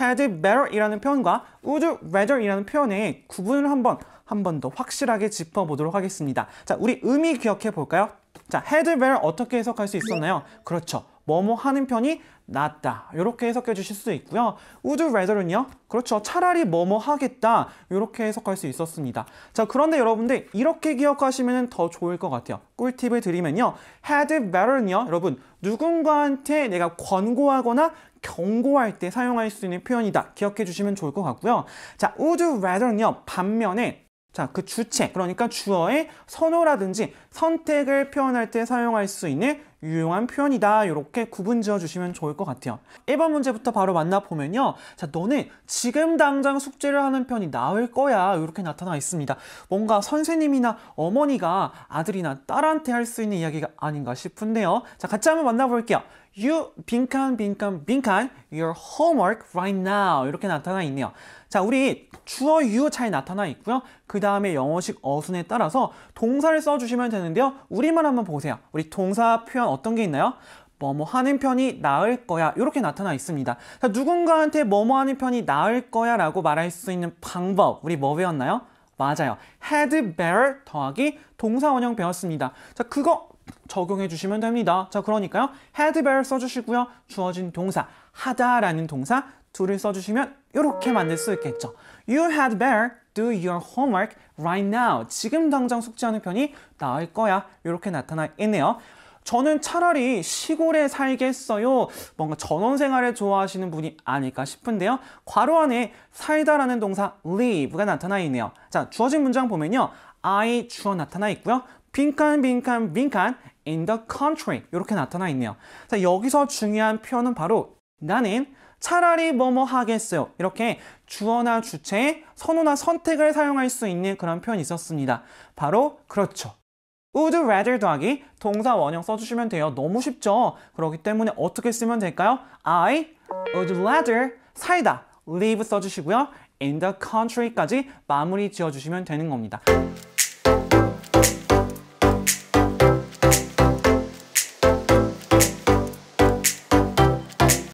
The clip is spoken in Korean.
had it better 이라는 표현과 would rather 이라는 표현의 구분을 한번 한 번 더 확실하게 짚어보도록 하겠습니다. 자, 우리 의미 기억해 볼까요? 자, had better 어떻게 해석할 수 있었나요? 네. 그렇죠. 뭐뭐 하는 편이 낫다 이렇게 해석해 주실 수 있고요 would rather는요 그렇죠 차라리 뭐뭐 하겠다 이렇게 해석할 수 있었습니다 자 그런데 여러분들 이렇게 기억하시면 더 좋을 것 같아요 꿀팁을 드리면요 had better는요 여러분 누군가한테 내가 권고하거나 경고할 때 사용할 수 있는 표현이다 기억해 주시면 좋을 것 같고요 자 would rather는요 반면에 자, 그 주체, 그러니까 주어의 선호라든지 선택을 표현할 때 사용할 수 있는 유용한 표현이다 이렇게 구분 지어 주시면 좋을 것 같아요 1번 문제부터 바로 만나보면요 자 너는 지금 당장 숙제를 하는 편이 나을 거야 이렇게 나타나 있습니다 뭔가 선생님이나 어머니가 아들이나 딸한테 할 수 있는 이야기가 아닌가 싶은데요 자 같이 한번 만나볼게요 You 빈칸 빈칸 빈칸 Your homework right now 이렇게 나타나 있네요 자 우리 주어 you 잘 나타나 있고요 그 다음에 영어식 어순에 따라서 동사를 써주시면 되는데요 우리만 한번 보세요 우리 동사 표현 어떤 게 있나요? 뭐 뭐 하는 편이 나을 거야 이렇게 나타나 있습니다 자, 누군가한테 뭐 뭐 하는 편이 나을 거야 라고 말할 수 있는 방법 우리 뭐 배웠나요? 맞아요 had better 더하기 동사원형 배웠습니다 자 그거 적용해 주시면 됩니다 자 그러니까요 had better 써주시고요 주어진 동사 하다 라는 동사 둘을 써주시면 이렇게 만들 수 있겠죠 You had better do your homework right now 지금 당장 숙지하는 편이 나을 거야 이렇게 나타나 있네요 저는 차라리 시골에 살겠어요. 뭔가 전원 생활을 좋아하시는 분이 아닐까 싶은데요. 괄호 안에 살다라는 동사 live가 나타나 있네요. 자, 주어진 문장 보면요. I 주어 나타나 있고요. 빈칸 빈칸 빈칸 in the country 이렇게 나타나 있네요. 자, 여기서 중요한 표현은 바로 나는 차라리 뭐뭐 하겠어요. 이렇게 주어나 주체 선호나 선택을 사용할 수 있는 그런 표현이 있었습니다. 바로 그렇죠. would rather 더하기 동사 원형 써주시면 돼요. 너무 쉽죠? 그렇기 때문에 어떻게 쓰면 될까요? I would rather 살다 live 써주시고요. in the country까지 마무리 지어주시면 되는 겁니다.